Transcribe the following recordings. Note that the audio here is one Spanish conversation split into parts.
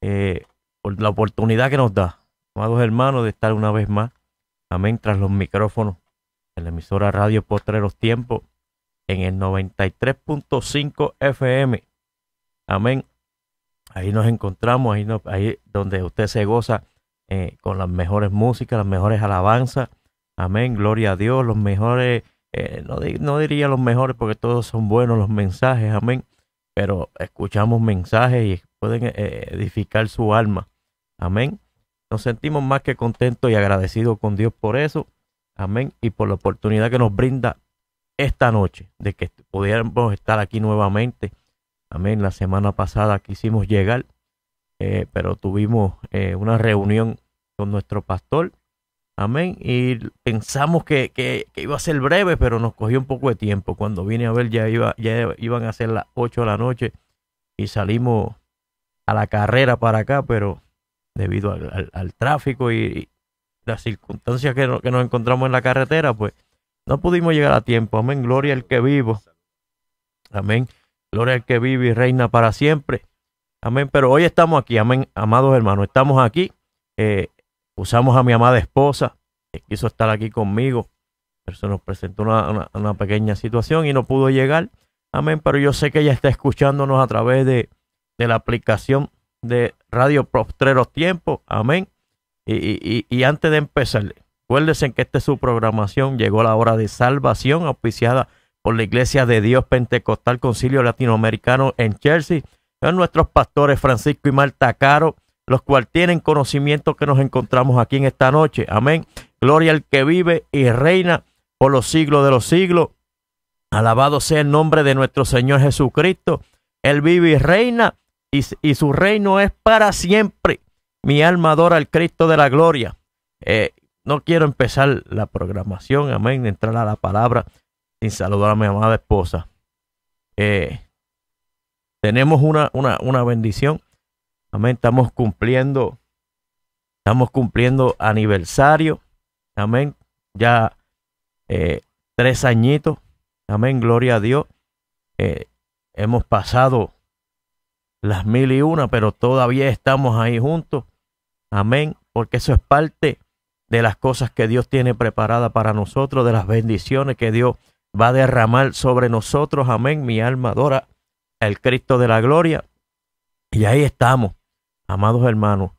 Eh, por la oportunidad que nos da, amados hermanos, de estar una vez más, amén, tras los micrófonos en la emisora Radio Potreros Tiempos, en el 93.5 FM. Amén. Ahí nos encontramos, ahí, nos, ahí donde usted se goza eh, con las mejores músicas, las mejores alabanzas. Amén, gloria a Dios, los mejores, eh, no diría los mejores porque todos son buenos los mensajes, amén pero escuchamos mensajes y pueden eh, edificar su alma. Amén. Nos sentimos más que contentos y agradecidos con Dios por eso. Amén. Y por la oportunidad que nos brinda esta noche de que pudiéramos estar aquí nuevamente. Amén. La semana pasada quisimos llegar, eh, pero tuvimos eh, una reunión con nuestro pastor Amén. Y pensamos que, iba a ser breve, pero nos cogió un poco de tiempo. Cuando vine a ver ya, iba, ya iban a ser las 8 de la noche y salimos a la carrera para acá, pero debido al, tráfico y, las circunstancias que, que, nos encontramos en la carretera, pues no pudimos llegar a tiempo. Amén. Gloria al que vivo. Amén. Gloria al que vive y reina para siempre. Amén. Pero hoy estamos aquí. Amén. Amados hermanos, estamos aquí. Eh, Usamos a mi amada esposa, que quiso estar aquí conmigo, pero se nos presentó una, pequeña situación y no pudo llegar. Amén, pero yo sé que ella está escuchándonos a través de, la aplicación de Radio Postreros Tiempo. Amén. Y, y, antes de empezar, acuérdense que esta es su programación. Llegó la hora de salvación, auspiciada por la Iglesia de Dios Pentecostal Concilio Latinoamericano en Chelsea. Son nuestros pastores Francisco y Marta Caro los cuales tienen conocimiento que nos encontramos aquí en esta noche. Amén. Gloria al que vive y reina por los siglos de los siglos. Alabado sea el nombre de nuestro Señor Jesucristo. Él vive y reina y, su reino es para siempre. Mi alma adora al Cristo de la gloria. Eh, no quiero empezar la programación, amén, entrar a la palabra sin saludar a mi amada esposa. Eh, tenemos una, una bendición Amén. Estamos cumpliendo, estamos cumpliendo aniversario. Amén. Ya eh, tres añitos. Amén. Gloria a Dios. Eh, hemos pasado las mil y una, pero todavía estamos ahí juntos. Amén. Porque eso es parte de las cosas que Dios tiene preparada para nosotros, de las bendiciones que Dios va a derramar sobre nosotros. Amén. Mi alma adora el Cristo de la gloria. Y ahí estamos amados hermanos,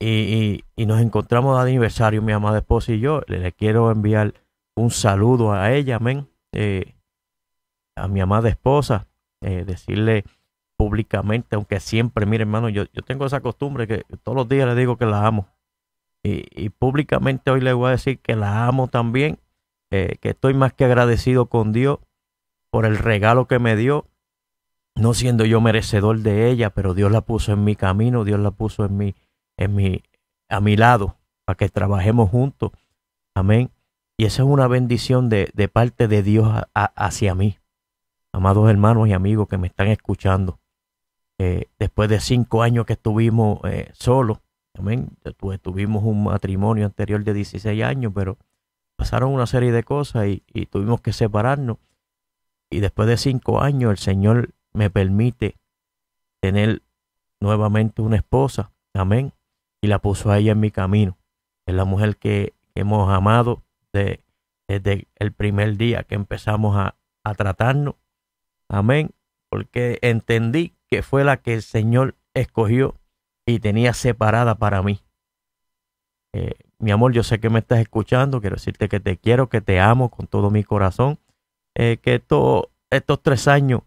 y, y, nos encontramos de aniversario, mi amada esposa y yo. Le, quiero enviar un saludo a ella, amén, eh, a mi amada esposa, eh, decirle públicamente, aunque siempre, mire hermano, yo, tengo esa costumbre que todos los días le digo que la amo. Y, públicamente hoy le voy a decir que la amo también, eh, que estoy más que agradecido con Dios por el regalo que me dio no siendo yo merecedor de ella, pero Dios la puso en mi camino, Dios la puso en mi, en mi, a mi lado, para que trabajemos juntos. Amén. Y esa es una bendición de, parte de Dios hacia mí. Amados hermanos y amigos que me están escuchando, eh, después de cinco años que estuvimos eh, solos, amén, tuvimos un matrimonio anterior de 16 años, pero pasaron una serie de cosas y, y tuvimos que separarnos. Y después de cinco años el Señor me permite tener nuevamente una esposa. Amén. Y la puso ahí en mi camino. Es la mujer que, hemos amado desde el primer día que empezamos a, tratarnos. Amén. Porque entendí que fue la que el Señor escogió y tenía separada para mí. Eh, mi amor, yo sé que me estás escuchando, quiero decirte que te quiero, que te amo con todo mi corazón, eh, que estos tres años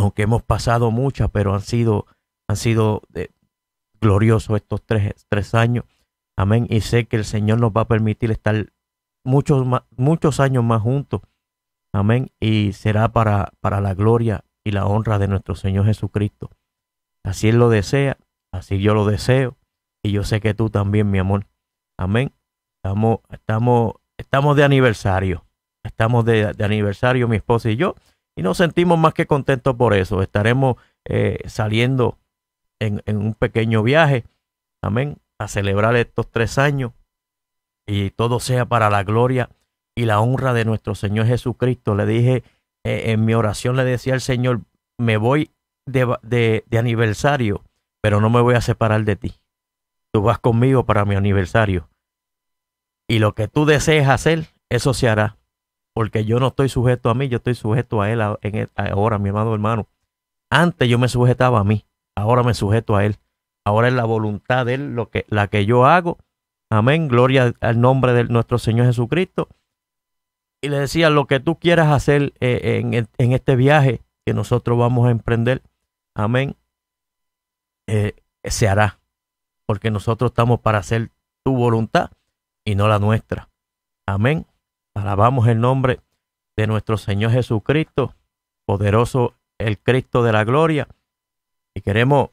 aunque hemos pasado muchas, pero han sido, han sido eh, gloriosos estos tres, tres años. Amén. Y sé que el Señor nos va a permitir estar muchos, más, muchos años más juntos. Amén. Y será para, para la gloria y la honra de nuestro Señor Jesucristo. Así Él lo desea, así yo lo deseo. Y yo sé que tú también, mi amor. Amén. Estamos, estamos, estamos de aniversario. Estamos de, de aniversario, mi esposa y yo. Y nos sentimos más que contentos por eso. Estaremos eh, saliendo en, un pequeño viaje, amén, a celebrar estos tres años y todo sea para la gloria y la honra de nuestro Señor Jesucristo. Le dije eh, en mi oración, le decía al Señor, me voy de, de, aniversario, pero no me voy a separar de ti. Tú vas conmigo para mi aniversario. Y lo que tú desees hacer, eso se hará porque yo no estoy sujeto a mí, yo estoy sujeto a Él e, ahora, mi amado hermano. Antes yo me sujetaba a mí, ahora me sujeto a Él. Ahora es la voluntad de Él lo que, la que yo hago. Amén, gloria al nombre de nuestro Señor Jesucristo. Y le decía, lo que tú quieras hacer eh, en, este viaje que nosotros vamos a emprender, amén, eh, se hará. Porque nosotros estamos para hacer tu voluntad y no la nuestra. Amén. Alabamos el nombre de nuestro Señor Jesucristo, poderoso el Cristo de la gloria. Y queremos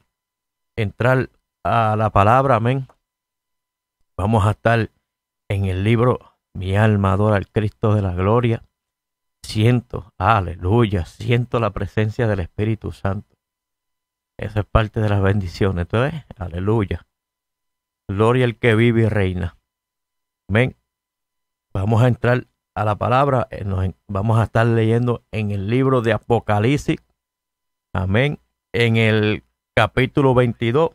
entrar a la palabra, amén. Vamos a estar en el libro Mi alma adora al Cristo de la gloria. Siento, aleluya, siento la presencia del Espíritu Santo. Eso es parte de las bendiciones, entonces, Aleluya. Gloria al que vive y reina. Amén. Vamos a entrar a la palabra, eh, nos, vamos a estar leyendo en el libro de Apocalipsis, amén, en el capítulo 22,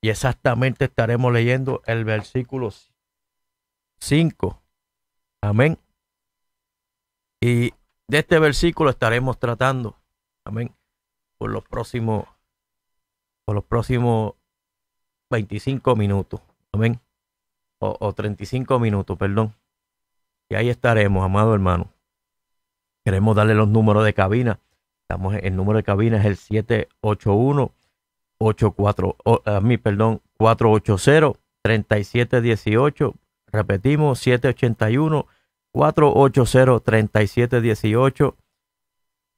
y exactamente estaremos leyendo el versículo 5, amén. Y de este versículo estaremos tratando, amén, por los próximos, por los próximos 25 minutos, amén o, 35 minutos, perdón. Y ahí estaremos, amado hermano. Queremos darle los números de cabina. Estamos, el número de cabina es el 781 840 a mí, perdón, 480 3718. Repetimos 781 480 3718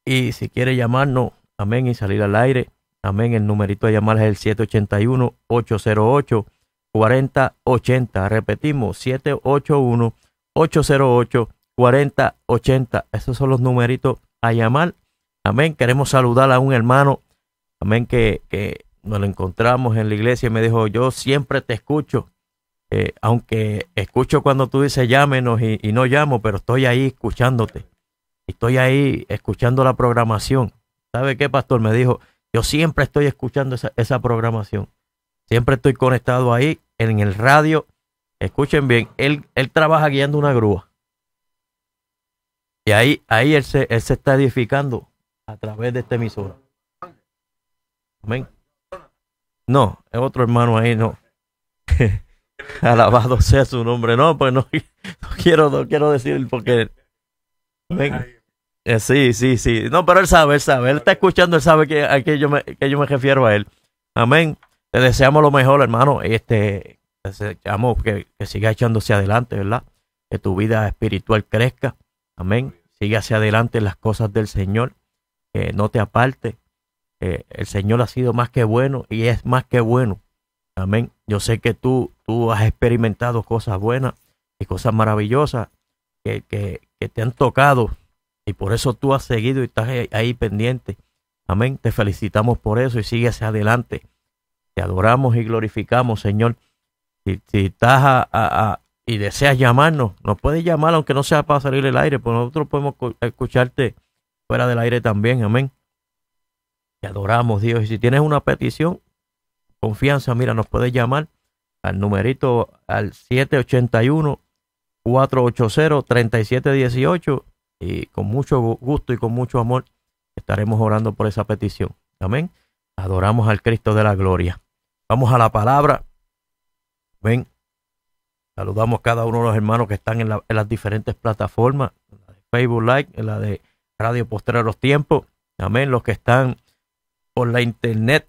y si quiere llamarnos, amén y salir al aire, amén, el numerito de llamar es el 781 808 4080. Repetimos, 781-808-4080. Esos son los numeritos a llamar. Amén. Queremos saludar a un hermano. Amén. Que, que nos lo encontramos en la iglesia y me dijo, yo siempre te escucho. Eh, aunque escucho cuando tú dices llámenos y, no llamo, pero estoy ahí escuchándote. Estoy ahí escuchando la programación. ¿Sabe qué, pastor? Me dijo, yo siempre estoy escuchando esa, esa programación. Siempre estoy conectado ahí en el radio. Escuchen bien, él, él trabaja guiando una grúa. Y ahí, ahí él, se, está edificando a través de esta emisora. Amén. No, es otro hermano ahí, no. Alabado sea su nombre. No, pues no, quiero, no quiero decir porque. Eh, sí, sí, sí. No, pero él sabe, él sabe. Él está escuchando, él sabe que, a que yo me refiero a él. Amén te deseamos lo mejor, hermano. Este, deseamos que, siga echándose adelante, ¿verdad? Que tu vida espiritual crezca. Amén. Sigue hacia adelante las cosas del Señor. Que no te aparte. el Señor ha sido más que bueno y es más que bueno. Amén. Yo sé que tú, tú has experimentado cosas buenas y cosas maravillosas que, que te han tocado y por eso tú has seguido y estás ahí pendiente. Amén. Te felicitamos por eso y sigue hacia adelante. Te adoramos y glorificamos, Señor. Si, estás y deseas llamarnos, nos puedes llamar aunque no sea para salir el aire, pues nosotros podemos escucharte fuera del aire también, amén. Te adoramos, Dios. Y si tienes una petición, confianza, mira, nos puedes llamar al numerito al 781-480-3718 y con mucho gusto y con mucho amor estaremos orando por esa petición. Amén. Adoramos al Cristo de la Gloria. Vamos a la palabra. Ven. Saludamos a cada uno de los hermanos que están en, las diferentes plataformas, la de Facebook Live, en la de Radio los Tiempos. Amén. Los que están por la internet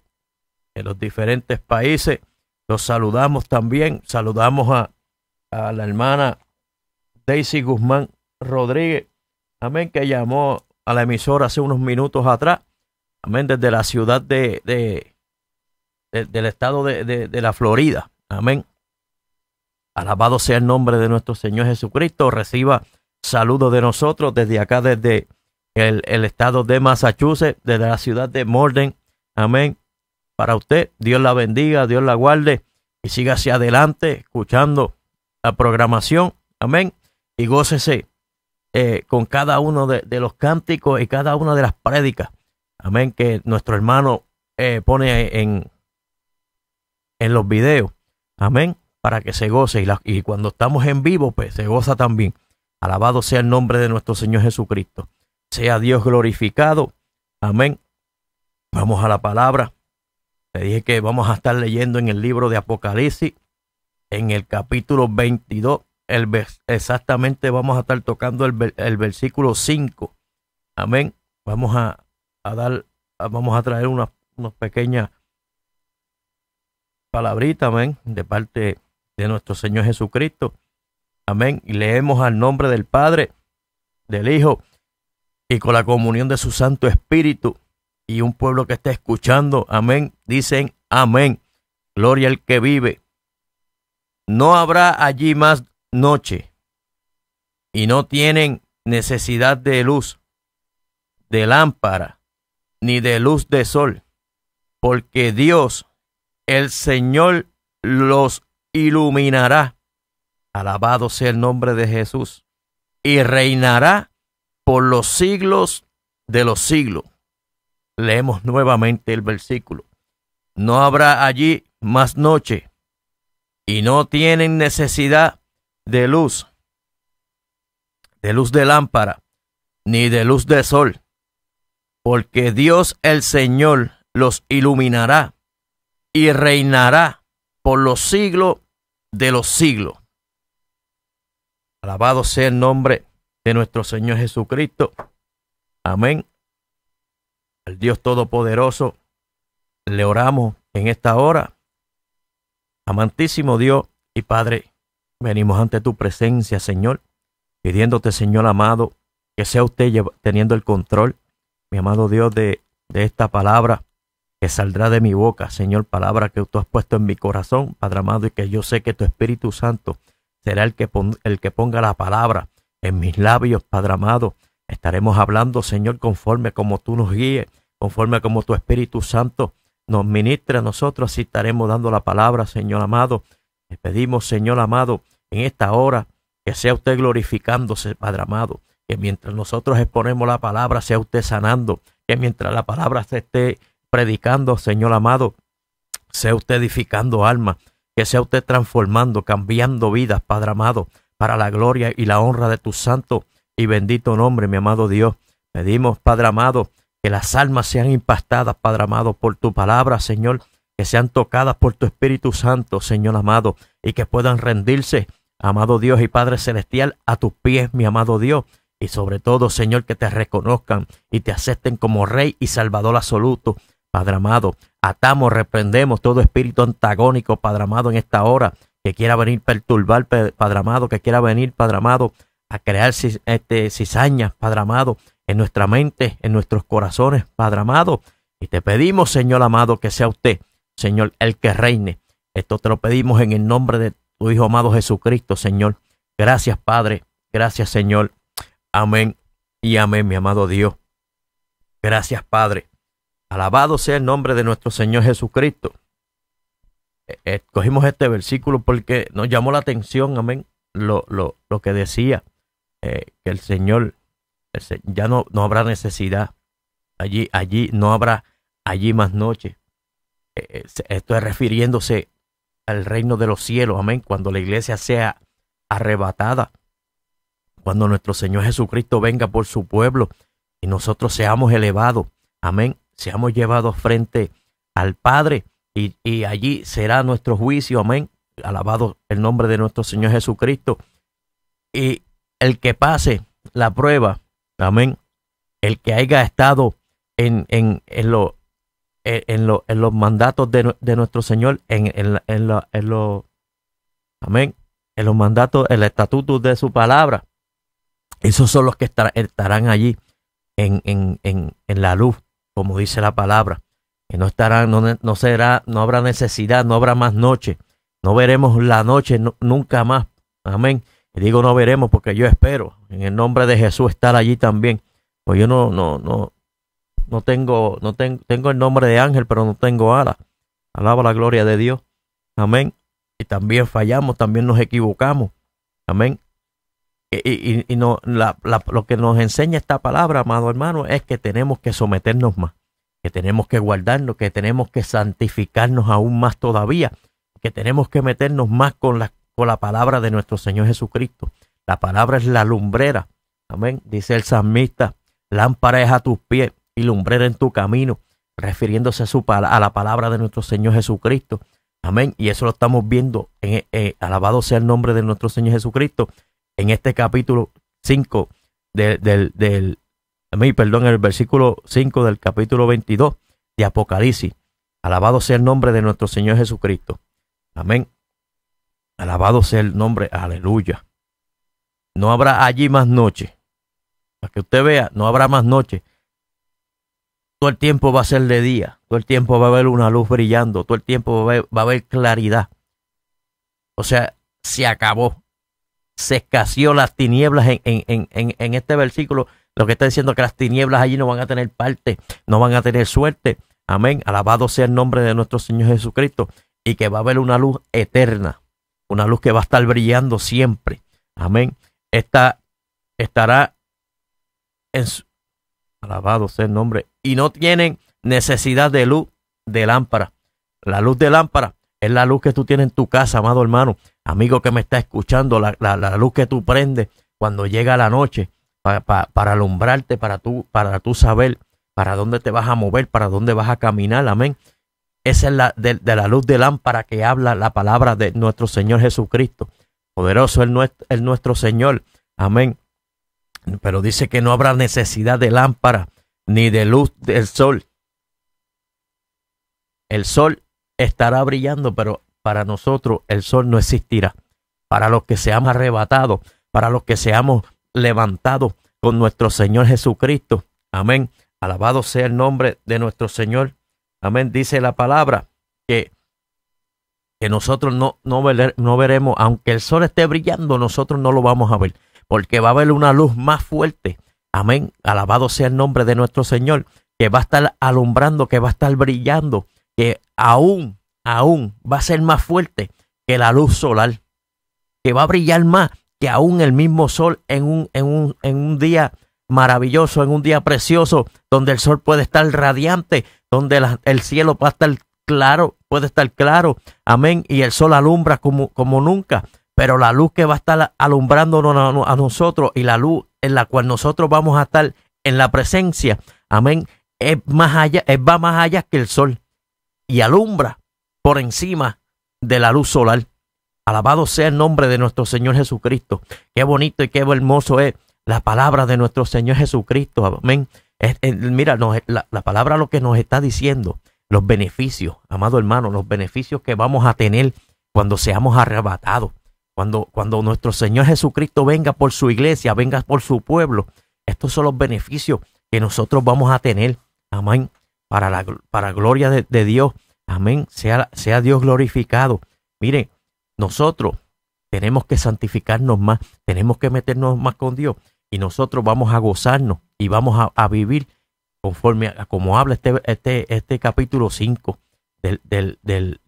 en los diferentes países. Los saludamos también. Saludamos a, la hermana Daisy Guzmán Rodríguez. Amén. Que llamó a la emisora hace unos minutos atrás. Amén. Desde la ciudad de eh, del estado de, la Florida. Amén. Alabado sea el nombre de nuestro Señor Jesucristo. Reciba saludos de nosotros desde acá, desde el, estado de Massachusetts, desde la ciudad de Morden. Amén. Para usted, Dios la bendiga, Dios la guarde y siga hacia adelante escuchando la programación. Amén. Y gócese eh, con cada uno de, los cánticos y cada una de las prédicas. Amén. Que nuestro hermano eh, pone en, en los videos. Amén. Para que se goce. Y, cuando estamos en vivo, pues se goza también. Alabado sea el nombre de nuestro Señor Jesucristo. Sea Dios glorificado. Amén. Vamos a la palabra. Te dije que vamos a estar leyendo en el libro de Apocalipsis, en el capítulo 22. El, exactamente vamos a estar tocando el, versículo 5. Amén. Vamos a, dar, vamos a traer unas pequeñas palabrita, amén, de parte de nuestro Señor Jesucristo. Amén. Y leemos al nombre del Padre, del Hijo y con la comunión de su Santo Espíritu. Y un pueblo que está escuchando, amén, dicen amén. Gloria al que vive. No habrá allí más noche y no tienen necesidad de luz, de lámpara, ni de luz de sol, porque Dios el Señor los iluminará. Alabado sea el nombre de Jesús. Y reinará por los siglos de los siglos. Leemos nuevamente el versículo. No habrá allí más noche y no tienen necesidad de luz, de luz de lámpara, ni de luz de sol, porque Dios el Señor los iluminará y reinará por los siglos de los siglos. Alabado sea el nombre de nuestro Señor Jesucristo. Amén. Al Dios Todopoderoso le oramos en esta hora. Amantísimo Dios y Padre, venimos ante tu presencia, Señor, pidiéndote, Señor amado, que sea usted teniendo el control, mi amado Dios, de, de esta palabra que saldrá de mi boca, Señor, palabra que tú has puesto en mi corazón, Padre amado, y que yo sé que tu Espíritu Santo será el que, el que ponga la palabra en mis labios, Padre amado. Estaremos hablando, Señor, conforme como tú nos guíes, conforme como tu Espíritu Santo nos ministra a nosotros, así estaremos dando la palabra, Señor amado. Te pedimos, Señor amado, en esta hora, que sea usted glorificándose, Padre amado, que mientras nosotros exponemos la palabra, sea usted sanando, que mientras la palabra se esté predicando, Señor amado, sea usted edificando almas, que sea usted transformando, cambiando vidas, Padre amado, para la gloria y la honra de tu santo y bendito nombre, mi amado Dios. Pedimos, Padre amado, que las almas sean impactadas, Padre amado, por tu palabra, Señor, que sean tocadas por tu Espíritu Santo, Señor amado, y que puedan rendirse, amado Dios y Padre Celestial, a tus pies, mi amado Dios, y sobre todo, Señor, que te reconozcan y te acepten como Rey y Salvador absoluto Padre amado, atamos, reprendemos todo espíritu antagónico, Padre amado, en esta hora, que quiera venir perturbar, Padre amado, que quiera venir, Padre amado, a crear este, cizañas, Padre amado, en nuestra mente, en nuestros corazones, Padre amado. Y te pedimos, Señor amado, que sea usted, Señor, el que reine. Esto te lo pedimos en el nombre de tu Hijo amado Jesucristo, Señor. Gracias, Padre. Gracias, Señor. Amén y amén, mi amado Dios. Gracias, Padre. Alabado sea el nombre de nuestro Señor Jesucristo. Escogimos eh, eh, este versículo porque nos llamó la atención, amén, lo, que decía, eh, que el Señor ya no, no, habrá necesidad. Allí, allí no habrá allí más noche. esto es refiriéndose al reino de los cielos, amén, cuando la iglesia sea arrebatada, cuando nuestro Señor Jesucristo venga por su pueblo y nosotros seamos elevados, amén, seamos llevados frente al Padre y, allí será nuestro juicio, amén. Alabado el nombre de nuestro Señor Jesucristo. Y el que pase la prueba, amén, el que haya estado en, lo, en los mandatos de, nuestro Señor, en, amén, en los mandatos, el estatuto de su palabra, esos son los que estarán allí en, la luz como dice la palabra, que no estará, no, será, no habrá necesidad, no habrá más noche, no veremos la noche nunca más. Amén. Y digo no veremos porque yo espero en el nombre de Jesús estar allí también. Pues yo no, no, no, no tengo, no tengo, tengo el nombre de ángel, pero no tengo ala. Alaba la gloria de Dios. Amén. Y también fallamos, también nos equivocamos. Amén. Y, no, lo que nos enseña esta palabra, amado hermano, es que tenemos que someternos más, que tenemos que guardarnos, que tenemos que santificarnos aún más todavía, que tenemos que meternos más con la, con la palabra de nuestro Señor Jesucristo. La palabra es la lumbrera. Amén. Dice el salmista, lámpara es a tus pies y lumbrera en tu camino, refiriéndose a, su, a la palabra de nuestro Señor Jesucristo. Amén. Y eso lo estamos viendo. En, eh, alabado sea el nombre de nuestro Señor Jesucristo en este capítulo 5 del, del, del perdón, el versículo 5 del capítulo 22 de Apocalipsis. Alabado sea el nombre de nuestro Señor Jesucristo. Amén. Alabado sea el nombre. Aleluya. No habrá allí más noche. Para que usted vea, no habrá más noche. Todo el tiempo va a ser de día. Todo el tiempo va a haber una luz brillando. Todo el tiempo va a haber claridad. O sea, se acabó se escaseó las tinieblas en, este versículo. Lo que está diciendo es que las tinieblas allí no van a tener parte, no van a tener suerte. Amén. Alabado sea el nombre de nuestro Señor Jesucristo. Y que va a haber una luz eterna, una luz que va a estar brillando siempre. Amén. Esta estará en alabado sea el nombre. Y no tienen necesidad de luz de lámpara. La luz de lámpara es la luz que tú tienes en tu casa, amado hermano, amigo que me está escuchando, la, luz que tú prendes cuando llega la noche para, alumbrarte, para tú, para tú saber para dónde te vas a mover, para dónde vas a caminar, amén. Esa es la de, la luz de lámpara que habla la palabra de nuestro Señor Jesucristo. Poderoso es nuestro Señor, amén. Pero dice que no habrá necesidad de lámpara ni de luz del sol. El sol estará brillando, pero para nosotros el sol no existirá. Para los que seamos arrebatados, para los que seamos levantados con nuestro Señor Jesucristo. Amén. Alabado sea el nombre de nuestro Señor. Amén. Dice la palabra que, que nosotros no, no, no veremos, aunque el sol esté brillando, nosotros no lo vamos a ver, porque va a haber una luz más fuerte. Amén. Alabado sea el nombre de nuestro Señor, que va a estar alumbrando, que va a estar brillando que aún, aún va a ser más fuerte que la luz solar, que va a brillar más que aún el mismo sol en un, en un, en un día maravilloso, en un día precioso, donde el sol puede estar radiante, donde el cielo va a estar claro, puede estar claro, amén, y el sol alumbra como, como nunca, pero la luz que va a estar alumbrándonos a, a nosotros y la luz en la cual nosotros vamos a estar en la presencia, amén, es más allá, es, va más allá que el sol y alumbra por encima de la luz solar. Alabado sea el nombre de nuestro Señor Jesucristo. Qué bonito y qué hermoso es la palabra de nuestro Señor Jesucristo. Amén. mira, la, la, palabra lo que nos está diciendo, los beneficios, amado hermano, los beneficios que vamos a tener cuando seamos arrebatados. Cuando, cuando nuestro Señor Jesucristo venga por su iglesia, venga por su pueblo. Estos son los beneficios que nosotros vamos a tener. Amén para la gloria de, Dios. Amén. Sea, sea Dios glorificado. Miren, nosotros tenemos que santificarnos más, tenemos que meternos más con Dios y nosotros vamos a gozarnos y vamos a, vivir conforme a, como habla este, este, este capítulo 5 del, del,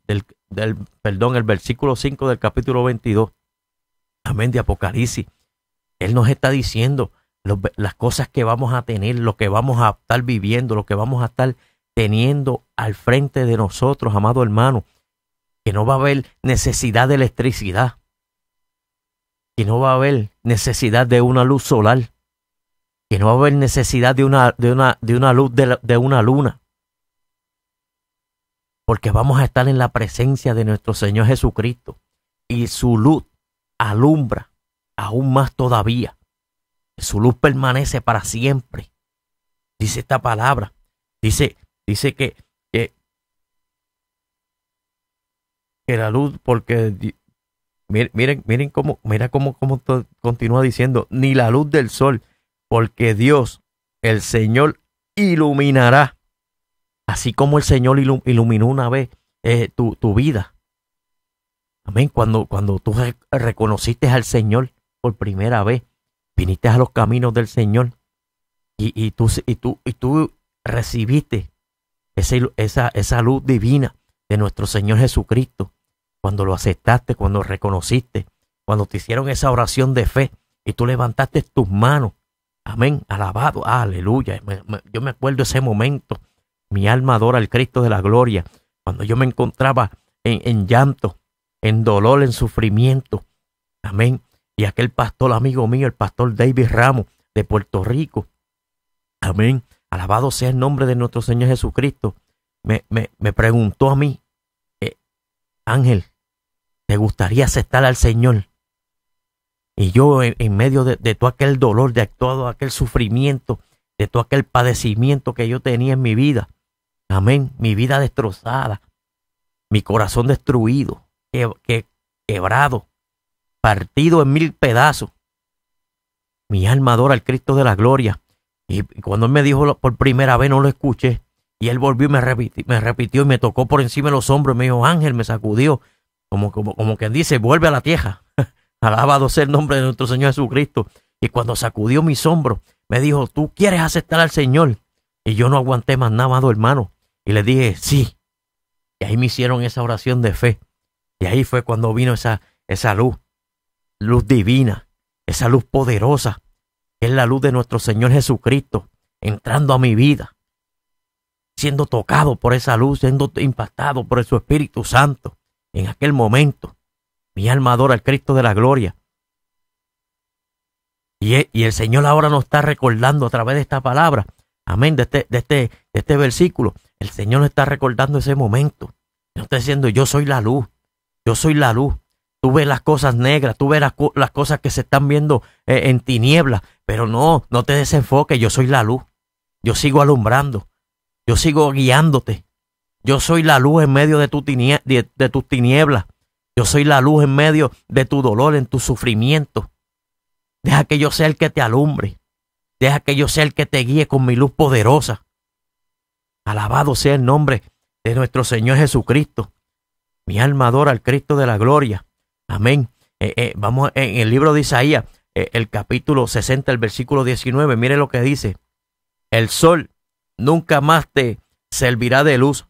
perdón, el versículo 5 del capítulo 22. Amén de Apocalipsis. Él nos está diciendo las cosas que vamos a tener, lo que vamos a estar viviendo, lo que vamos a estar teniendo al frente de nosotros, amado hermano, que no va a haber necesidad de electricidad, que no va a haber necesidad de una luz solar, que no va a haber necesidad de una, una, de una luz de, de una luna, porque vamos a estar en la presencia de nuestro Señor Jesucristo y su luz alumbra aún más todavía. Su luz permanece para siempre. Dice esta palabra. Dice, Dice que, la luz, porque miren, miren cómo, mira cómo, cómo continúa diciendo, ni la luz del sol, porque Dios, el Señor, iluminará. Así como el Señor iluminó una vez eh, tu, vida. Amén. Cuando, cuando tú reconociste al Señor por primera vez, viniste a los caminos del Señor y, tú, y, tú, y tú recibiste esa, esa, esa luz divina de nuestro Señor Jesucristo, cuando lo aceptaste, cuando reconociste, cuando te hicieron esa oración de fe y tú levantaste tus manos. Amén, alabado, aleluya. Yo me acuerdo ese momento. Mi alma adora al Cristo de la gloria. Cuando yo me encontraba en, en llanto, en dolor, en sufrimiento. Amén. Y aquel pastor amigo mío, el pastor David Ramos de Puerto Rico. Amén alabado sea el nombre de nuestro Señor Jesucristo, me, me, preguntó a mí, eh, Ángel, ¿te gustaría aceptar al Señor? Y yo en, medio de, todo aquel dolor, de todo aquel sufrimiento, de todo aquel padecimiento que yo tenía en mi vida, amén, mi vida destrozada, mi corazón destruido, quebrado, partido en mil pedazos, mi alma adora al Cristo de la gloria, y cuando él me dijo por primera vez no lo escuché. Y él volvió y me repitió, me repitió y me tocó por encima de los hombros me dijo, Ángel, me sacudió. Como, como, como quien dice, vuelve a la tierra. Alabado sea el nombre de nuestro Señor Jesucristo. Y cuando sacudió mis hombros, me dijo, tú quieres aceptar al Señor. Y yo no aguanté más nada, amado hermano. Y le dije, sí. Y ahí me hicieron esa oración de fe. Y ahí fue cuando vino esa, esa luz, luz divina, esa luz poderosa es la luz de nuestro Señor Jesucristo, entrando a mi vida, siendo tocado por esa luz, siendo impactado por su Espíritu Santo. En aquel momento, mi alma adora al Cristo de la gloria. Y, e, el Señor ahora nos está recordando a través de esta palabra, amén, de este, de este, este versículo. El Señor nos está recordando ese momento. Nos está diciendo, yo soy la luz, yo soy la luz. Tú ves las cosas negras, tú ves las, cosas que se están viendo eh, en tinieblas, pero no, no te desenfoques, yo soy la luz. Yo sigo alumbrando. Yo sigo guiándote. Yo soy la luz en medio de, tu tus tinieblas. Yo soy la luz en medio de tu dolor, en tu sufrimiento. Deja que yo sea el que te alumbre. Deja que yo sea el que te guíe con mi luz poderosa. Alabado sea el nombre de nuestro Señor Jesucristo. Mi alma adora al Cristo de la gloria. Amén. Eh, eh, vamos en el libro de Isaías, eh, el capítulo 60, el versículo 19. Mire lo que dice. El sol nunca más te servirá de luz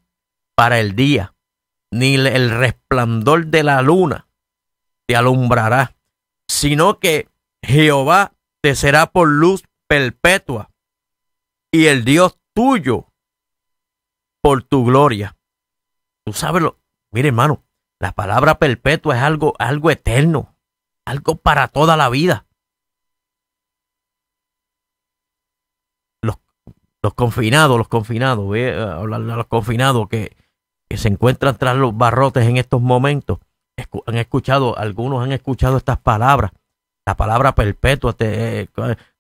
para el día, ni el resplandor de la luna te alumbrará, sino que Jehová te será por luz perpetua y el Dios tuyo por tu gloria. Tú sabes lo, mire hermano, la palabra perpetua es algo, algo eterno, algo para toda la vida. los confinados, los confinados, voy a los confinados que, se encuentran tras los barrotes en estos momentos, han escuchado, algunos han escuchado estas palabras, la palabra perpetua, te, eh,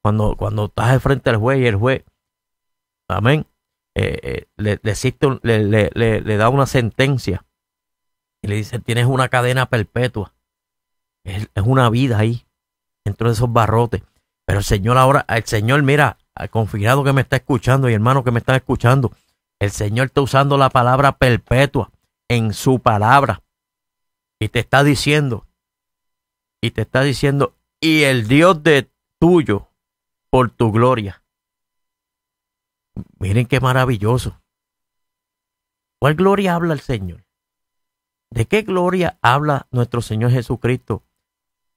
cuando, cuando estás de frente al juez y el juez, amén, eh, eh, le, da una sentencia y le dice, tienes una cadena perpetua, es, es una vida ahí, dentro de esos barrotes. Pero el Señor ahora, el Señor, mira, al confinado que me está escuchando y hermano que me está escuchando, el Señor está usando la palabra perpetua en su palabra. Y te está diciendo, y te está diciendo, y el Dios de tuyo por tu gloria. Miren qué maravilloso. ¿Cuál gloria habla el Señor? ¿De qué gloria habla nuestro Señor Jesucristo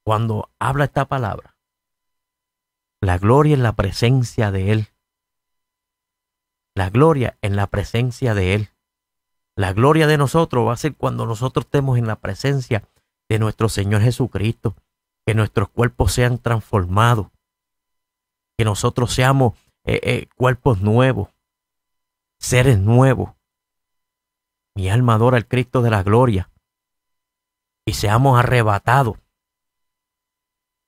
cuando habla esta palabra? La gloria en la presencia de Él. La gloria en la presencia de Él. La gloria de nosotros va a ser cuando nosotros estemos en la presencia de nuestro Señor Jesucristo. Que nuestros cuerpos sean transformados. Que nosotros seamos eh, eh, cuerpos nuevos. Seres nuevos. Mi alma adora al Cristo de la gloria. Y seamos arrebatados.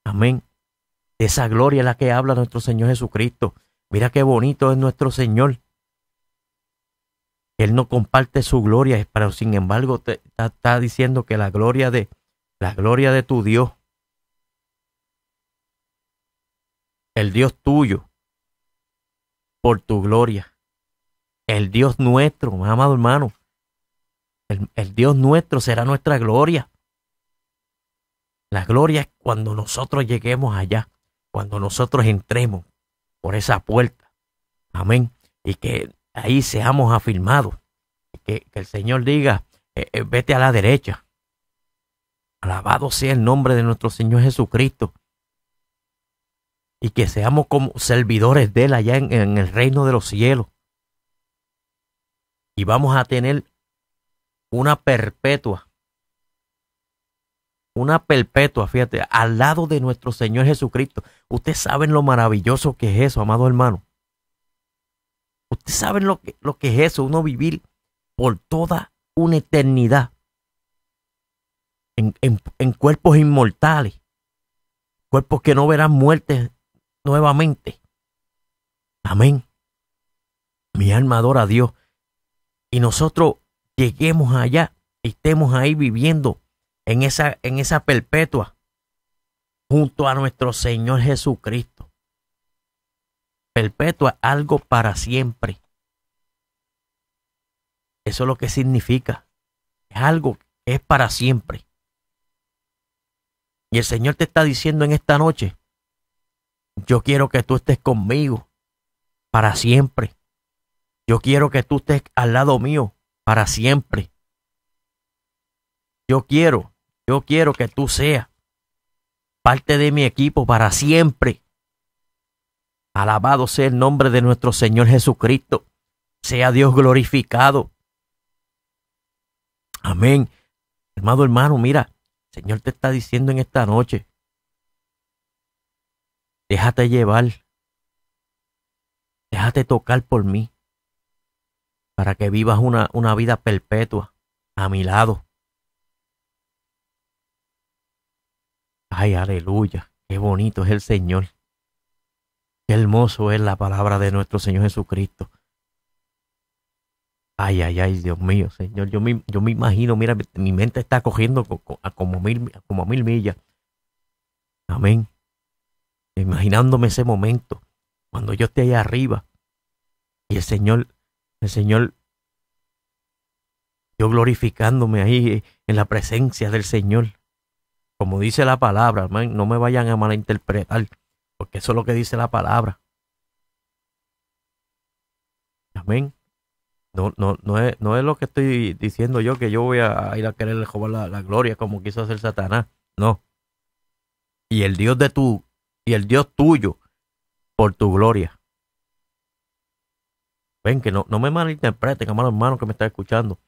Amén esa gloria es la que habla nuestro Señor Jesucristo. Mira qué bonito es nuestro Señor. Él no comparte su gloria, pero sin embargo te, está, diciendo que la gloria de la gloria de tu Dios, el Dios tuyo, por tu gloria, el Dios nuestro, amado hermano, el Dios nuestro será nuestra gloria. La gloria es cuando nosotros lleguemos allá cuando nosotros entremos por esa puerta. Amén. Y que ahí seamos afirmados. Que, el Señor diga, eh, eh, vete a la derecha. Alabado sea el nombre de nuestro Señor Jesucristo. Y que seamos como servidores de Él allá en el reino de los cielos. Y vamos a tener una perpetua una perpetua, fíjate, al lado de nuestro Señor Jesucristo. Ustedes saben lo maravilloso que es eso, amado hermano. Ustedes saben lo que, lo que es eso, uno vivir por toda una eternidad en, cuerpos inmortales, cuerpos que no verán muerte nuevamente. Amén. Mi alma adora a Dios. Y nosotros lleguemos allá, y estemos ahí viviendo en esa, en esa perpetua junto a nuestro Señor Jesucristo. Perpetua algo para siempre. Eso es lo que significa. Es algo es para siempre. Y el Señor te está diciendo en esta noche, yo quiero que tú estés conmigo para siempre. Yo quiero que tú estés al lado mío para siempre. Yo quiero yo quiero que tú seas parte de mi equipo para siempre. Alabado sea el nombre de nuestro Señor Jesucristo. Sea Dios glorificado. Amén. Hermano, hermano, mira, el Señor te está diciendo en esta noche. Déjate llevar. Déjate tocar por mí. Para que vivas una, una vida perpetua a mi lado. Ay, aleluya, qué bonito es el Señor. Qué hermoso es la palabra de nuestro Señor Jesucristo. Ay, ay, ay, Dios mío, Señor, yo me, yo me imagino, mira, mi mente está cogiendo como, mil, a como mil millas. Amén. Imaginándome ese momento, cuando yo esté allá arriba y el Señor, el Señor yo glorificándome ahí eh, en la presencia del Señor como dice la palabra, no me vayan a malinterpretar, porque eso es lo que dice la palabra. Amén. No, no, no, es, no es lo que estoy diciendo yo, que yo voy a ir a quererle robar la, gloria como quiso hacer Satanás. No. Y el Dios de tu, y el Dios tuyo, por tu gloria. Ven, que no, no me malinterpreten, amado hermano que me está escuchando.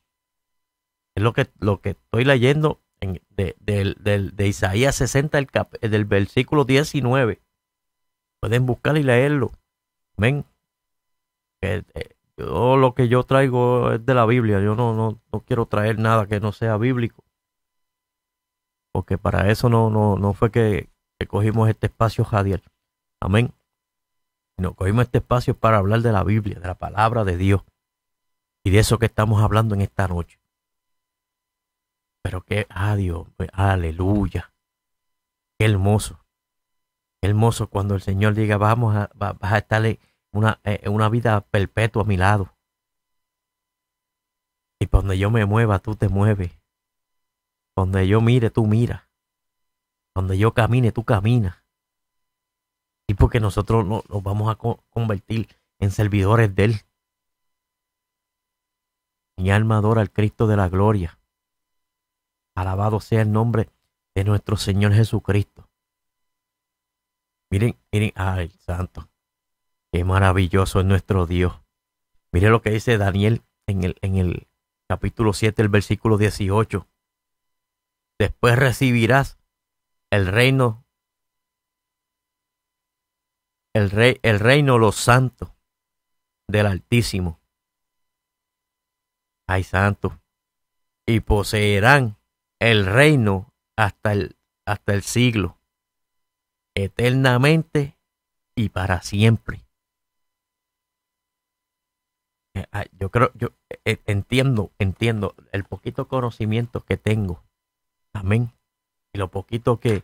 Es lo que, lo que estoy leyendo de, Isaías 60, eh, del versículo 19. Pueden buscar y leerlo. Amén. todo eh, lo que yo traigo es de la Biblia. Yo no, no, no quiero traer nada que no sea bíblico. Porque para eso no, no, no fue que, cogimos este espacio, Jadiel. Amén. Nos cogimos este espacio para hablar de la Biblia, de la palabra de Dios. Y de eso que estamos hablando en esta noche. Pero qué, adiós, ah, pues, aleluya. Qué hermoso. Qué hermoso cuando el Señor diga, vamos a, va, estar una, eh, una vida perpetua a mi lado. Y cuando yo me mueva, tú te mueves. Donde yo mire, tú miras. Donde yo camine, tú caminas. Y porque nosotros nos, vamos a convertir en servidores de Él. Mi alma adora al Cristo de la gloria. Alabado sea el nombre de nuestro Señor Jesucristo. Miren, miren, ay, santo. Qué maravilloso es nuestro Dios. Miren lo que dice Daniel en el, en el capítulo 7, el versículo 18. Después recibirás el reino, el, rey, el reino, los santos del Altísimo. Ay, santo. Y poseerán el reino hasta el, hasta el siglo, eternamente y para siempre. Eh, ah, yo creo, yo eh, entiendo, entiendo el poquito conocimiento que tengo. Amén. Y lo poquito que,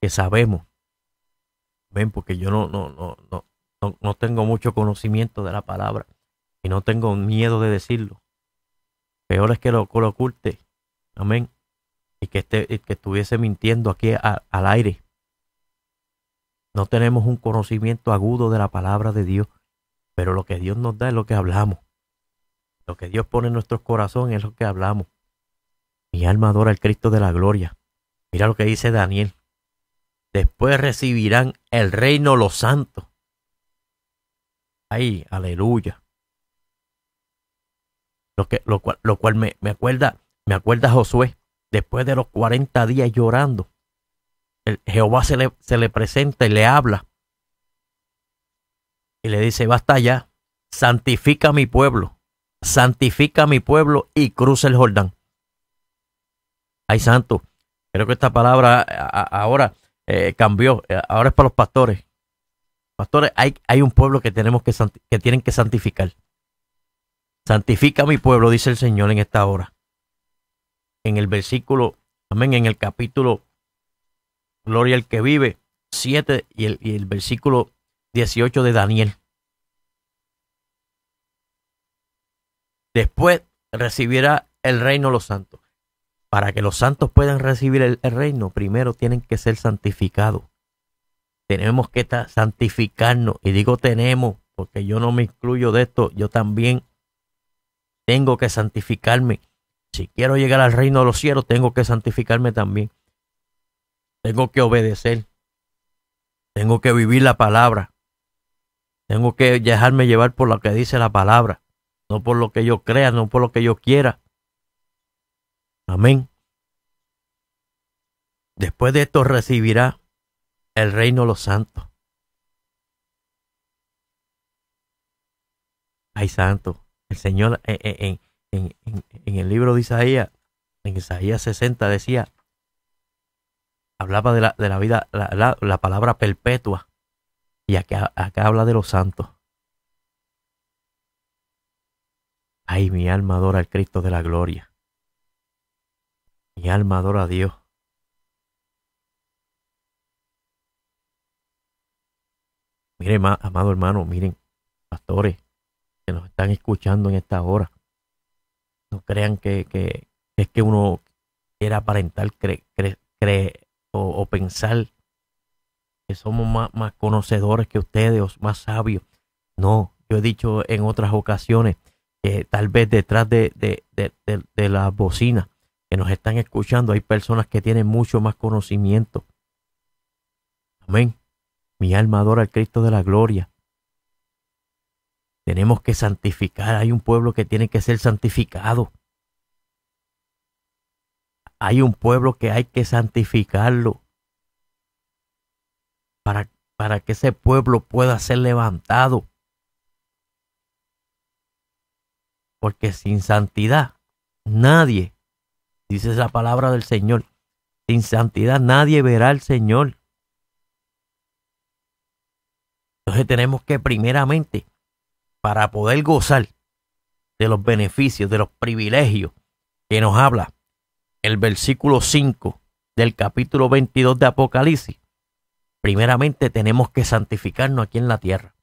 que sabemos. Ven, porque yo no, no, no, no, no, no, tengo mucho conocimiento de la palabra y no tengo miedo de decirlo. Peor es que lo, lo oculte. Amén y que, esté que estuviese mintiendo aquí al aire. No tenemos un conocimiento agudo de la palabra de Dios, pero lo que Dios nos da es lo que hablamos. Lo que Dios pone en nuestros corazones es lo que hablamos. Mi alma adora al Cristo de la gloria. Mira lo que dice Daniel. Después recibirán el reino los santos. Ay, aleluya. Lo, que, lo cual, lo cual me, me, acuerda, me acuerda Josué después de los 40 días llorando, Jehová se le, presenta y le habla. Y le dice, basta ya, santifica mi pueblo, santifica mi pueblo y cruza el Jordán. Ay, santo, creo que esta palabra ahora eh, cambió, eh, ahora es para los pastores. Pastores, hay, hay un pueblo que, tenemos que, que tienen que santificar. Santifica mi pueblo, dice el Señor en esta hora en el versículo, amén, en el capítulo, Gloria al que vive, 7 y el, versículo 18 de Daniel. Después recibirá el reino los santos. Para que los santos puedan recibir el, el reino, primero tienen que ser santificados. Tenemos que santificarnos. Y digo tenemos, porque yo no me incluyo de esto. Yo también tengo que santificarme si quiero llegar al reino de los cielos, tengo que santificarme también. Tengo que obedecer. Tengo que vivir la palabra. Tengo que dejarme llevar por lo que dice la palabra. No por lo que yo crea, no por lo que yo quiera. Amén. Después de esto recibirá el reino de los santos. Ay, santo. El Señor eh, eh, en, el libro de Isaías, en Isaías 60 decía, hablaba de la, de la vida, la, palabra perpetua, y acá, acá habla de los santos. Ay, mi alma adora al Cristo de la gloria. Mi alma adora a Dios. Miren, amado hermano, miren, pastores que nos están escuchando en esta hora no crean que, es que uno quiera aparentar o, pensar que somos más, conocedores que ustedes o más sabios. No, yo he dicho en otras ocasiones que tal vez detrás de, de, de, de las bocinas que nos están escuchando hay personas que tienen mucho más conocimiento. Amén. Mi alma adora al Cristo de la gloria. Tenemos que santificar. Hay un pueblo que tiene que ser santificado. Hay un pueblo que hay que santificarlo para, que ese pueblo pueda ser levantado. Porque sin santidad nadie, dice la palabra del Señor, sin santidad nadie verá al Señor. Entonces tenemos que primeramente para poder gozar de los beneficios, de los privilegios que nos habla el versículo 5 del capítulo 22 de Apocalipsis, primeramente tenemos que santificarnos aquí en la tierra.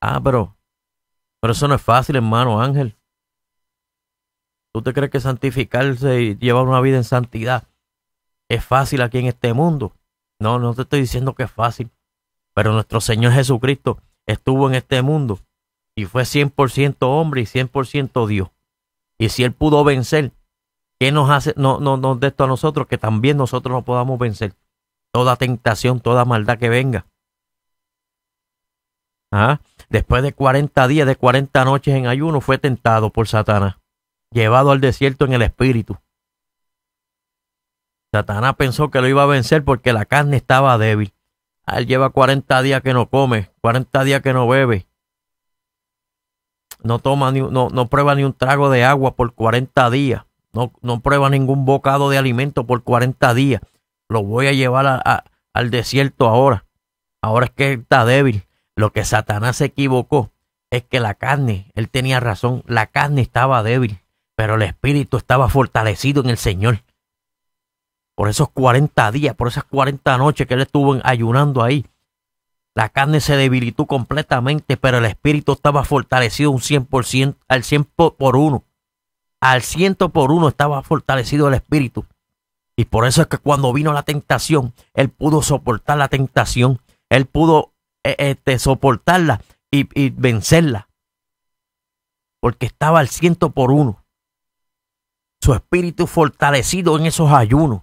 Ah, pero, pero eso no es fácil, hermano Ángel. ¿Tú te crees que santificarse y llevar una vida en santidad es fácil aquí en este mundo? No, no te estoy diciendo que es fácil. Pero nuestro Señor Jesucristo estuvo en este mundo y fue 100% hombre y 100% Dios. Y si Él pudo vencer, ¿qué nos hace, no, nos de esto a nosotros? Que también nosotros no podamos vencer toda tentación, toda maldad que venga. ¿Ah? Después de 40 días, de 40 noches en ayuno, fue tentado por Satanás, llevado al desierto en el espíritu. Satanás pensó que lo iba a vencer porque la carne estaba débil él lleva 40 días que no come, 40 días que no bebe. No toma ni, no, prueba ni un trago de agua por 40 días. No, no prueba ningún bocado de alimento por 40 días. Lo voy a llevar al desierto ahora. Ahora es que está débil. Lo que Satanás se equivocó es que la carne, él tenía razón, la carne estaba débil, pero el espíritu estaba fortalecido en el Señor por esos 40 días, por esas 40 noches que él estuvo ayunando ahí. La carne se debilitó completamente, pero el espíritu estaba fortalecido un 100%, al 100 por uno. Al 100 por uno estaba fortalecido el espíritu. Y por eso es que cuando vino la tentación, él pudo soportar la tentación. Él pudo e, este, soportarla y, y vencerla. Porque estaba al ciento por uno. Su espíritu fortalecido en esos ayunos.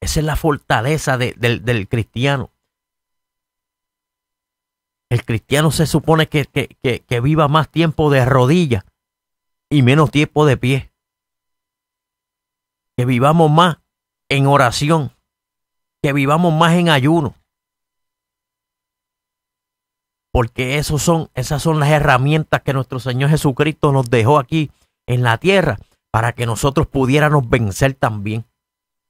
Esa es la fortaleza del, cristiano. El cristiano se supone que, viva más tiempo de rodillas y menos tiempo de pie. Que vivamos más en oración. Que vivamos más en ayuno. Porque esos son, esas son las herramientas que nuestro Señor Jesucristo nos dejó aquí en la tierra para que nosotros pudiéramos vencer también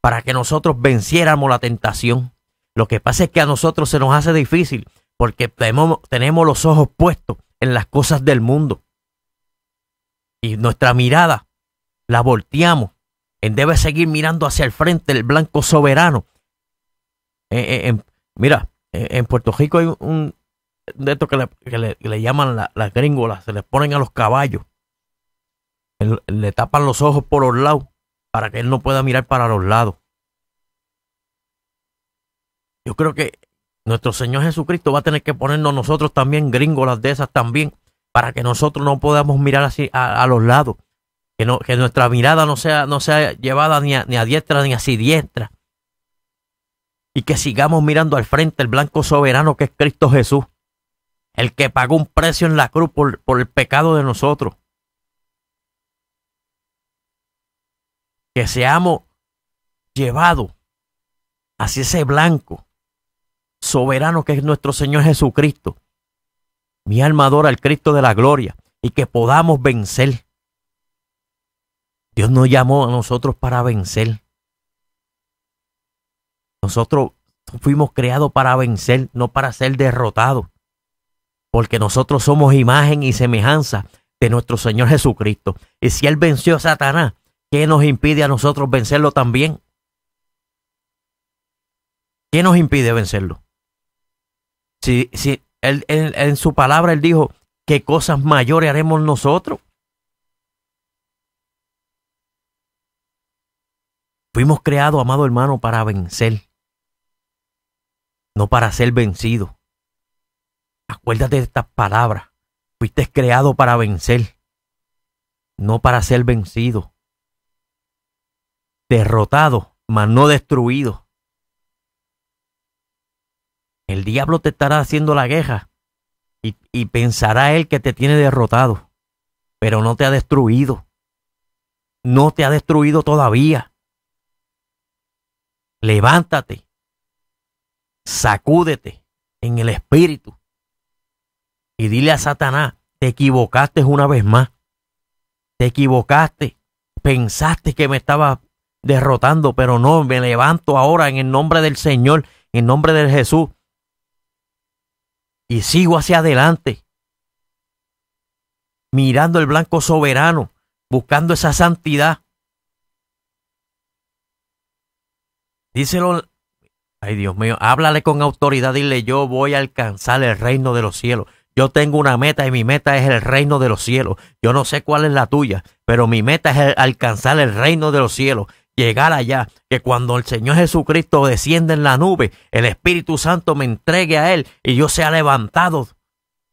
para que nosotros venciéramos la tentación. Lo que pasa es que a nosotros se nos hace difícil porque tenemos, los ojos puestos en las cosas del mundo. Y nuestra mirada la volteamos. él debe seguir mirando hacia el frente, el blanco soberano. Eh, eh, mira, eh, en Puerto Rico hay un de estos que le, llaman las gringolas, se les ponen a los caballos, le tapan los ojos por los lados para que él no pueda mirar para los lados. Yo creo que nuestro Señor Jesucristo va a tener que ponernos nosotros también gringolas de esas también, para que nosotros no podamos mirar así a, los lados, que, no, que nuestra mirada no sea, no sea llevada ni a, ni diestra ni a siniestra, y que sigamos mirando al frente el blanco soberano que es Cristo Jesús, el que pagó un precio en la cruz por el pecado de nosotros. que seamos llevados hacia ese blanco soberano que es nuestro Señor Jesucristo. Mi alma adora al Cristo de la gloria y que podamos vencer. Dios nos llamó a nosotros para vencer. Nosotros fuimos creados para vencer, no para ser derrotados. Porque nosotros somos imagen y semejanza de nuestro Señor Jesucristo. Y si Él venció a Satanás, ¿Qué nos impide a nosotros vencerlo también? ¿Qué nos impide vencerlo? Si, si en su palabra él dijo, ¿qué cosas mayores haremos nosotros? Fuimos creados, amado hermano, para vencer, no para ser vencido. Acuérdate de estas palabras. Fuiste creado para vencer, no para ser vencido derrotado, mas no destruido. El diablo te estará haciendo la guerra y, y, pensará él que te tiene derrotado, pero no te ha destruido. No te ha destruido todavía. Levántate, sacúdete en el espíritu y dile a Satanás, te equivocaste una vez más. Te equivocaste. Pensaste que me estaba derrotando, pero no, me levanto ahora en el nombre del Señor, en nombre de Jesús. Y sigo hacia adelante, mirando el blanco soberano, buscando esa santidad. Díselo, ay Dios mío, háblale con autoridad, dile yo voy a alcanzar el reino de los cielos. Yo tengo una meta y mi meta es el reino de los cielos. Yo no sé cuál es la tuya, pero mi meta es alcanzar el reino de los cielos llegar allá, que cuando el Señor Jesucristo descienda en la nube, el Espíritu Santo me entregue a Él y yo sea levantado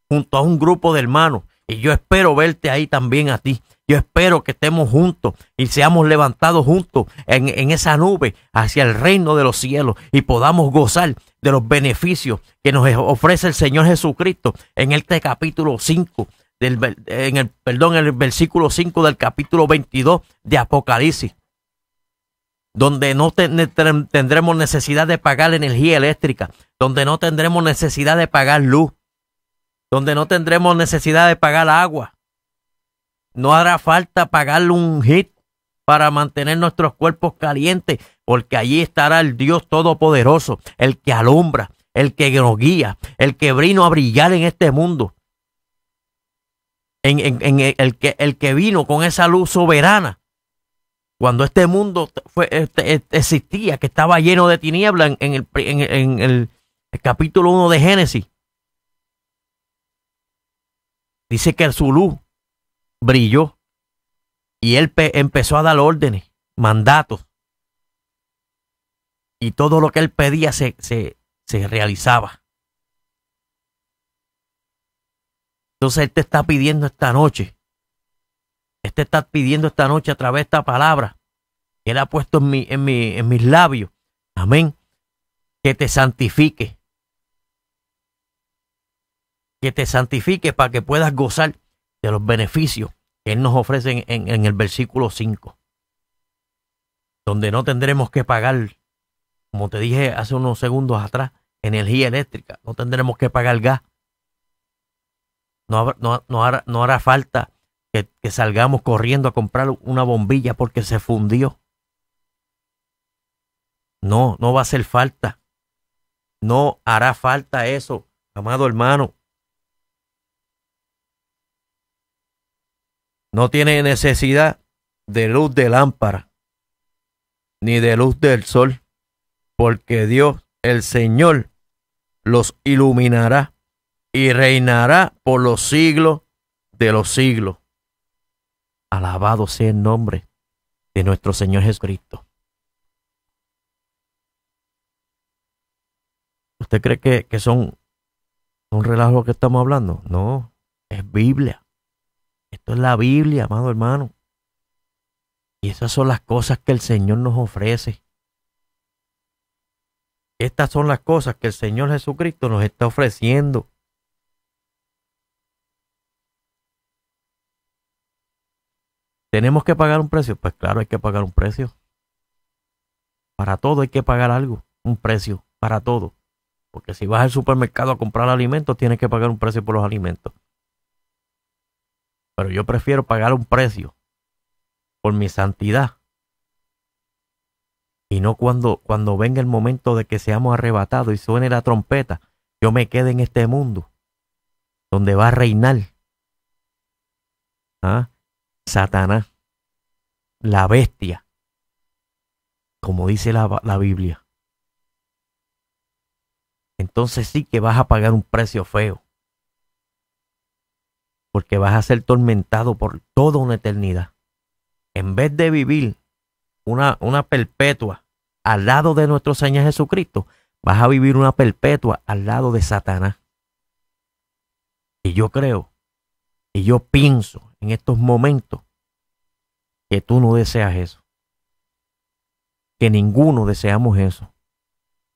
junto a un grupo de hermanos. Y yo espero verte ahí también a ti. Yo espero que estemos juntos y seamos levantados juntos en, esa nube hacia el reino de los cielos y podamos gozar de los beneficios que nos ofrece el Señor Jesucristo en este capítulo 5, del, en el, perdón, en el versículo 5 del capítulo 22 de Apocalipsis donde no tendremos necesidad de pagar energía eléctrica, donde no tendremos necesidad de pagar luz, donde no tendremos necesidad de pagar agua. No hará falta pagarle un hit para mantener nuestros cuerpos calientes, porque allí estará el Dios Todopoderoso, el que alumbra, el que nos guía, el que vino a brillar en este mundo. En, el que vino con esa luz soberana cuando este mundo este, e, existía, que estaba lleno de tinieblas en, el, capítulo 1 de Génesis. Dice que su luz brilló y él empezó a dar órdenes, mandatos. Y todo lo que él pedía se, se realizaba. Entonces él te está pidiendo esta noche él este está pidiendo esta noche a través de esta palabra que Él ha puesto en, mi, en, mis labios. Amén. Que te santifique. Que te santifique para que puedas gozar de los beneficios que Él nos ofrece en, el versículo 5. Donde no tendremos que pagar, como te dije hace unos segundos atrás, energía eléctrica. No tendremos que pagar gas. No, no, no hará falta que, salgamos corriendo a comprar una bombilla porque se fundió. No, no va a hacer falta. No hará falta eso, amado hermano. No tiene necesidad de luz de lámpara, ni de luz del sol, porque Dios, el Señor, los iluminará y reinará por los siglos de los siglos. Alabado sea el nombre de nuestro Señor Jesucristo. ¿Usted cree que, son un relajo que estamos hablando? No, es Biblia. Esto es la Biblia, amado hermano. Y esas son las cosas que el Señor nos ofrece. Estas son las cosas que el Señor Jesucristo nos está ofreciendo. ¿Tenemos que pagar un precio? Pues claro, hay que pagar un precio. Para todo hay que pagar algo, un precio, para todo. Porque si vas al supermercado a comprar alimentos, tienes que pagar un precio por los alimentos. Pero yo prefiero pagar un precio por mi santidad. Y no cuando, cuando venga el momento de que seamos arrebatados y suene la trompeta, yo me quede en este mundo, donde va a reinar. ¿Ah? Satanás, la bestia, como dice la, la Biblia. Entonces sí que vas a pagar un precio feo, porque vas a ser tormentado por toda una eternidad. En vez de vivir una, una perpetua al lado de nuestro Señor Jesucristo, vas a vivir una perpetua al lado de Satanás. Y yo creo, y yo pienso en estos momentos que tú no deseas eso. Que ninguno deseamos eso.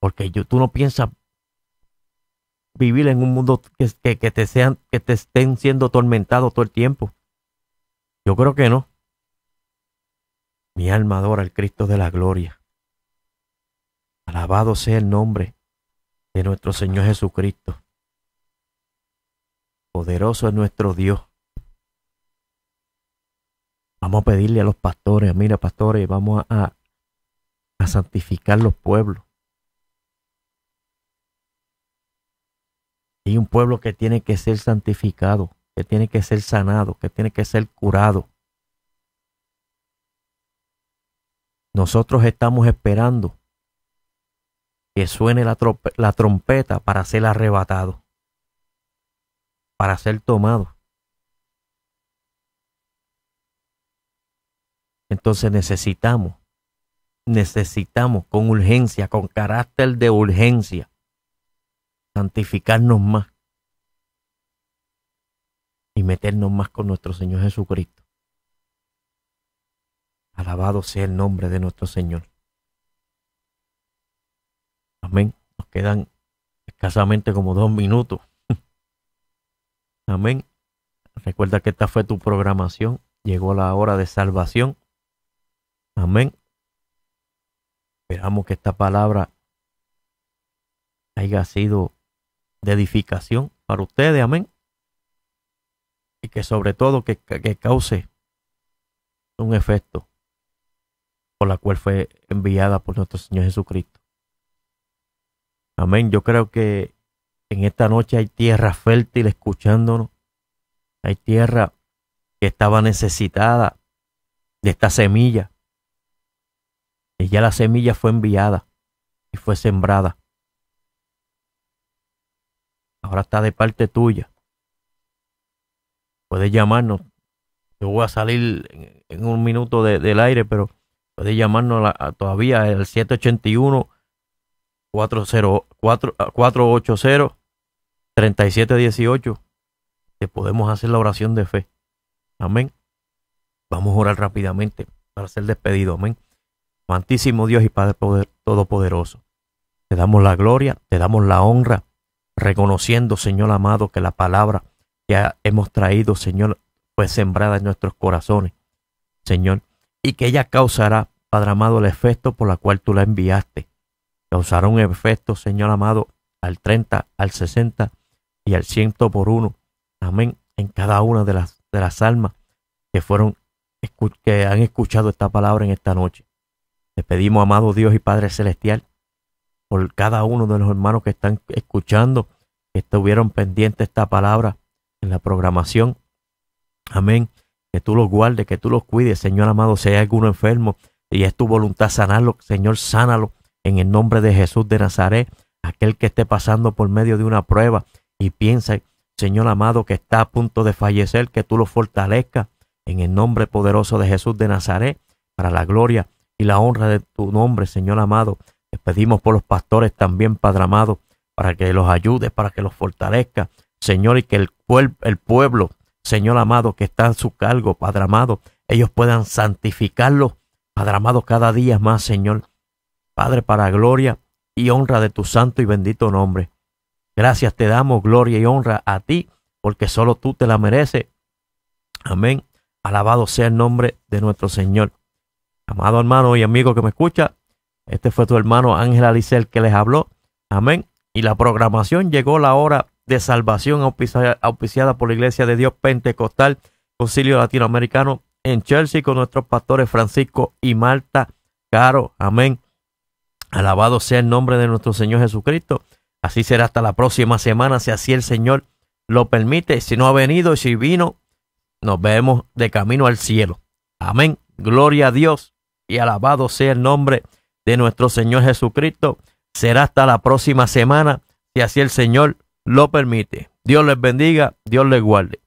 Porque yo, tú no piensas vivir en un mundo que, te sean, que te estén siendo tormentados todo el tiempo. Yo creo que no. Mi alma adora al Cristo de la gloria. Alabado sea el nombre de nuestro Señor Jesucristo. Poderoso es nuestro Dios. Vamos a pedirle a los pastores, mira pastores, vamos a, santificar los pueblos. Hay un pueblo que tiene que ser santificado, que tiene que ser sanado, que tiene que ser curado. Nosotros estamos esperando que suene la, la trompeta para ser arrebatado, para ser tomado. Entonces necesitamos, necesitamos con urgencia, con carácter de urgencia, santificarnos más y meternos más con nuestro Señor Jesucristo. Alabado sea el nombre de nuestro Señor. Amén. Nos quedan escasamente como dos minutos. Amén. Recuerda que esta fue tu programación. Llegó la hora de salvación. Amén. Esperamos que esta palabra haya sido de edificación para ustedes. Amén. Y que sobre todo que, cause un efecto por la cual fue enviada por nuestro Señor Jesucristo. Amén. Yo creo que en esta noche hay tierra fértil escuchándonos. Hay tierra que estaba necesitada de esta semilla. Y ya la semilla fue enviada y fue sembrada. Ahora está de parte tuya. Puedes llamarnos. Yo voy a salir en, un minuto del aire, pero puedes llamarnos todavía al 781 480 3718. Te podemos hacer la oración de fe. Amén. Vamos a orar rápidamente para ser despedido. Amén. Santísimo Dios y Padre Todopoderoso, te damos la gloria, te damos la honra, reconociendo, Señor amado, que la palabra que hemos traído, Señor, fue sembrada en nuestros corazones, Señor, y que ella causará, Padre amado, el efecto por la cual tú la enviaste. Causará un efecto, Señor amado, al 30, al 60 y al 100 por uno. Amén. En cada una de las, de las almas que fueron que han escuchado esta palabra en esta noche. Te pedimos, amado Dios y Padre Celestial, por cada uno de los hermanos que están escuchando, que estuvieron pendientes esta palabra en la programación. Amén. Que tú los guardes, que tú los cuides, Señor amado, si hay alguno enfermo y es tu voluntad sanarlo, Señor, sánalo en el nombre de Jesús de Nazaret. Aquel que esté pasando por medio de una prueba y piensa, Señor amado, que está a punto de fallecer, que tú lo fortalezcas en el nombre poderoso de Jesús de Nazaret para la gloria y la honra de tu nombre, Señor amado. les pedimos por los pastores también, Padre amado, para que los ayude, para que los fortalezca, Señor, y que el, el pueblo, Señor amado, que está en su cargo, Padre amado, ellos puedan santificarlo, Padre amado, cada día más, Señor. Padre, para gloria y honra de tu santo y bendito nombre. Gracias te damos, gloria y honra a ti, porque solo tú te la mereces. Amén. Alabado sea el nombre de nuestro Señor. Amado hermano y amigo que me escucha, este fue tu hermano Ángel Alicel que les habló. Amén. Y la programación llegó la hora de salvación auspiciada por la Iglesia de Dios Pentecostal, Concilio Latinoamericano en Chelsea con nuestros pastores Francisco y Marta Caro. Amén. Alabado sea el nombre de nuestro Señor Jesucristo. Así será hasta la próxima semana, si así el Señor lo permite. Si no ha venido, si vino, nos vemos de camino al cielo. Amén. Gloria a Dios y alabado sea el nombre de nuestro Señor Jesucristo. Será hasta la próxima semana, si así el Señor lo permite. Dios les bendiga, Dios les guarde.